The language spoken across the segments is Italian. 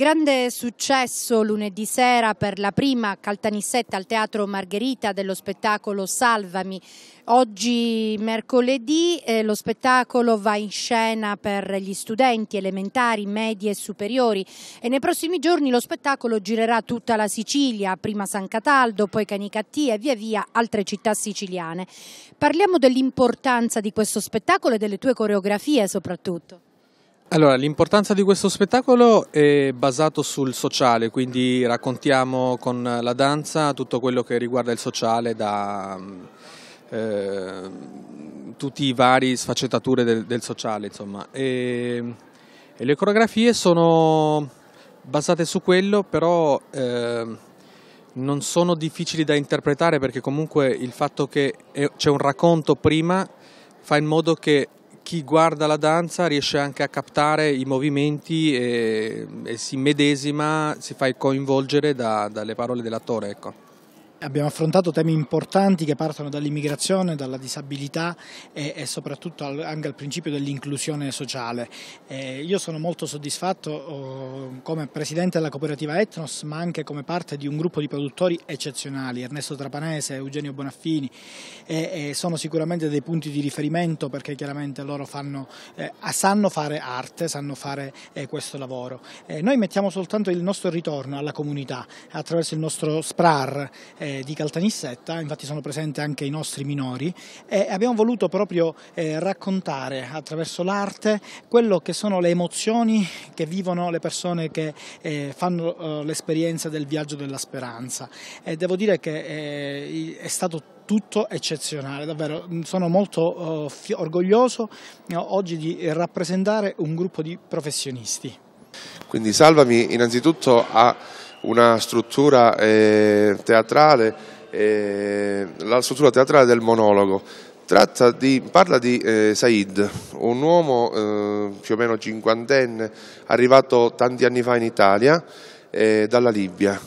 Grande successo lunedì sera per la prima Caltanissetta al Teatro Margherita dello spettacolo Salvami. Oggi mercoledì eh, lo spettacolo va in scena per gli studenti elementari, medi e superiori e nei prossimi giorni lo spettacolo girerà tutta la Sicilia, prima San Cataldo, poi Canicattì e via via altre città siciliane. Parliamo dell'importanza di questo spettacolo e delle tue coreografie soprattutto. Allora, l'importanza di questo spettacolo è basato sul sociale, quindi raccontiamo con la danza tutto quello che riguarda il sociale da mm, eh, tutti i vari sfaccettature del, del sociale, insomma. E, e, le coreografie sono basate su quello, però eh, non sono difficili da interpretare perché comunque il fatto che c'è un racconto prima fa in modo che chi guarda la danza riesce anche a captare i movimenti e, e si medesima, si fa coinvolgere da, dalle parole dell'attore. Ecco. Abbiamo affrontato temi importanti che partono dall'immigrazione, dalla disabilità e, e soprattutto al, anche al principio dell'inclusione sociale. Eh, io sono molto soddisfatto oh, come presidente della cooperativa Etnos ma anche come parte di un gruppo di produttori eccezionali, Ernesto Trapanese, Eugenio Bonaffini e, e sono sicuramente dei punti di riferimento perché chiaramente loro fanno, eh, sanno fare arte, sanno fare eh, questo lavoro. Eh, noi mettiamo soltanto il nostro ritorno alla comunità attraverso il nostro SPRAR eh, eh, di Caltanissetta, infatti sono presenti anche i nostri minori e abbiamo voluto proprio eh, raccontare attraverso l'arte quello che sono le emozioni che vivono le persone che eh, fanno eh, l'esperienza del viaggio della speranza e devo dire che eh, è stato tutto eccezionale, davvero mm, sono molto oh, orgoglioso eh, oggi di rappresentare un gruppo di professionisti. Quindi Salvami innanzitutto a una struttura eh, teatrale, eh, la struttura teatrale del monologo. Di, parla di eh, Said, un uomo eh, più o meno cinquantenne, arrivato tanti anni fa in Italia eh, dalla Libia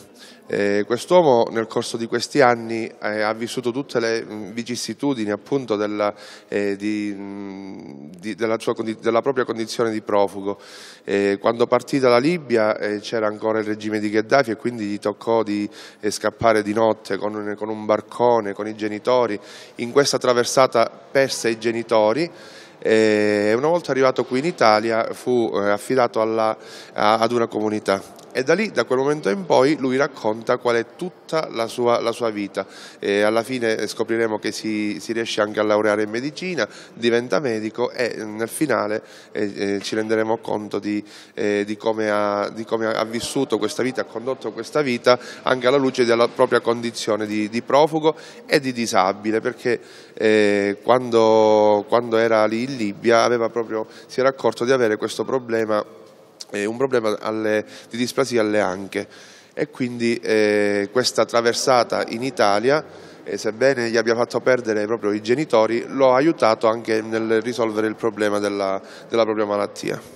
eh, quest'uomo nel corso di questi anni eh, ha vissuto tutte le mm, vicissitudini appunto della, eh, di, mm, di, della, sua, della, propria condizione di profugo. Eh, quando partì dalla Libia eh, c'era ancora il regime di Gheddafi e quindi gli toccò di eh, scappare di notte con, con un barcone, con i genitori. In questa traversata perse i genitori. E una volta arrivato qui in Italia fu affidato alla, ad una comunità e da lì, da quel momento in poi, lui racconta qual è tutta la sua, la sua vita. E alla fine eh, scopriremo che si, si, riesce anche a laureare in medicina, diventa medico e eh, nel finale eh, eh, ci renderemo conto di, eh, di, come ha, di, come ha, vissuto questa vita, ha condotto questa vita anche alla luce della propria condizione di, di profugo e di disabile, perché eh, quando, quando era lì in Libia aveva proprio, si era accorto di avere questo problema eh, un problema alle, di displasia alle anche e quindi eh, questa traversata in Italia eh, sebbene gli abbia fatto perdere proprio i genitori, l'ho aiutato anche nel risolvere il problema della, della propria malattia.